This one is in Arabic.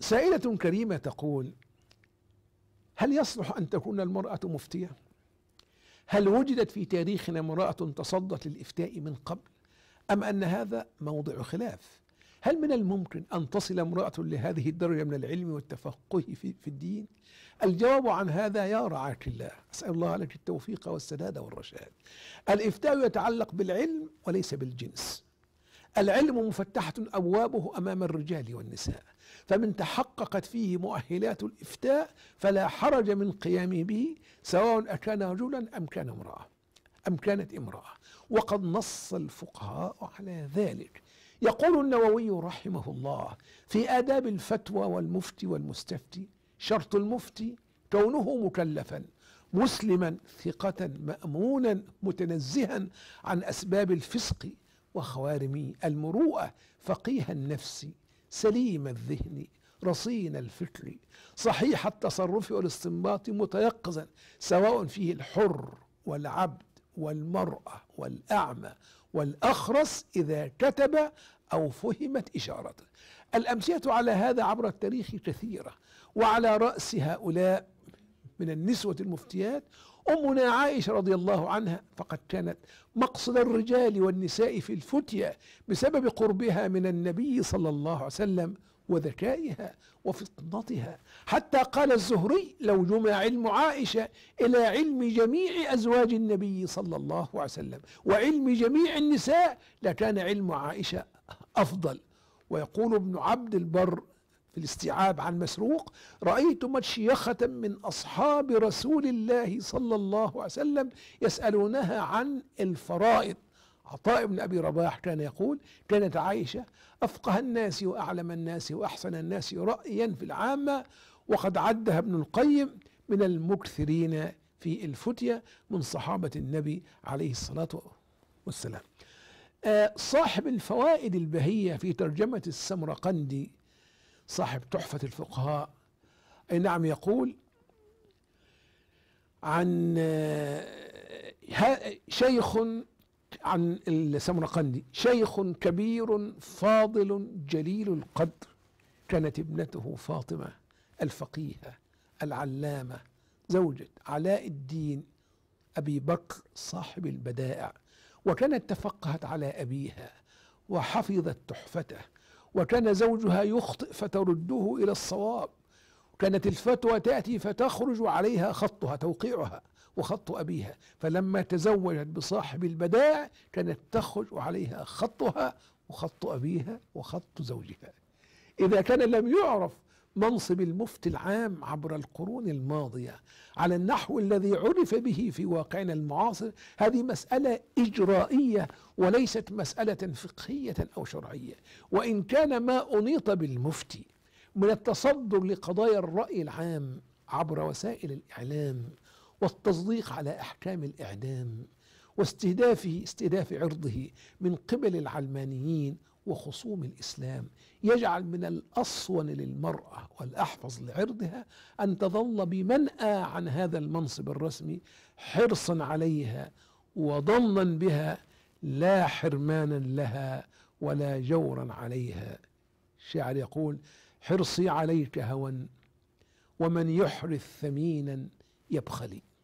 سائلة كريمة تقول هل يصلح أن تكون المرأة مفتية؟ هل وجدت في تاريخنا امرأة تصدت للإفتاء من قبل؟ أم أن هذا موضع خلاف؟ هل من الممكن أن تصل امرأة لهذه الدرجة من العلم والتفقه في, في الدين؟ الجواب عن هذا يا رعاك الله أسأل الله لك التوفيق والسداد والرشاد الإفتاء يتعلق بالعلم وليس بالجنس العلم مفتحة أبوابه أمام الرجال والنساء فمن تحققت فيه مؤهلات الإفتاء فلا حرج من قيامه به سواء أكان رجلا أم كان امرأة أم كانت امرأة وقد نص الفقهاء على ذلك يقول النووي رحمه الله في آداب الفتوى والمفتي والمستفتي شرط المفتي كونه مكلفا مسلما ثقة مأمونا متنزها عن أسباب الفسق وخوارمي المروءة فقيه النفس سليم الذهن رصين الفكر صحيح التصرف والاستنباط متيقظا سواء فيه الحر والعبد والمرأة والأعمى والأخرس إذا كتب أو فهمت إشارته الأمثلة على هذا عبر التاريخ كثيرة وعلى رأس هؤلاء من النسوة المفتيات أمنا عائشة رضي الله عنها فقد كانت مقصد الرجال والنساء في الفتية بسبب قربها من النبي صلى الله عليه وسلم وذكائها وفطنتها حتى قال الزهري لو جمع علم عائشة إلى علم جميع أزواج النبي صلى الله عليه وسلم وعلم جميع النساء لكان علم عائشة أفضل ويقول ابن عبد البر الاستيعاب عن مسروق رأيت مشيخة من أصحاب رسول الله صلى الله عليه وسلم يسألونها عن الفرائض عطاء بن أبي رباح كان يقول كانت عائشة أفقه الناس وأعلم الناس وأحسن الناس رأيا في العامة وقد عدها ابن القيم من المكثرين في الفتية من صحابة النبي عليه الصلاة والسلام آه، صاحب الفوائد البهية في ترجمة السمرقندي صاحب تحفة الفقهاء أي نعم يقول عن آه، شيخ عن السمرقندي شيخ كبير فاضل جليل القدر كانت ابنته فاطمة الفقيهة العلامة زوجة علاء الدين أبي بكر صاحب البدائع وكانت تفقهت على أبيها وحفظت تحفته وكان زوجها يخطئ فترده إلى الصواب كانت الفتوى تأتي فتخرج عليها خطها توقيعها وخط أبيها فلما تزوجت بصاحب البداع كانت تخرج عليها خطها وخط أبيها وخط زوجها إذا كان لم يعرف منصب المفتي العام عبر القرون الماضية على النحو الذي عرف به في واقعنا المعاصر هذه مسألة إجرائية وليست مسألة فقهية أو شرعية وإن كان ما أنيط بالمفتي من التصدر لقضايا الرأي العام عبر وسائل الإعلام والتصديق على أحكام الإعدام واستهدافه استهداف عرضه من قبل العلمانيين وخصوم الإسلام يجعل من الأصون للمرأة والأحفظ لعرضها أن تظل بمنأى عن هذا المنصب الرسمي حرصا عليها وضنا بها لا حرمانا لها ولا جورا عليها الشاعر يقول حرصي عليك هوى ومن يحرث ثمينا يبخلي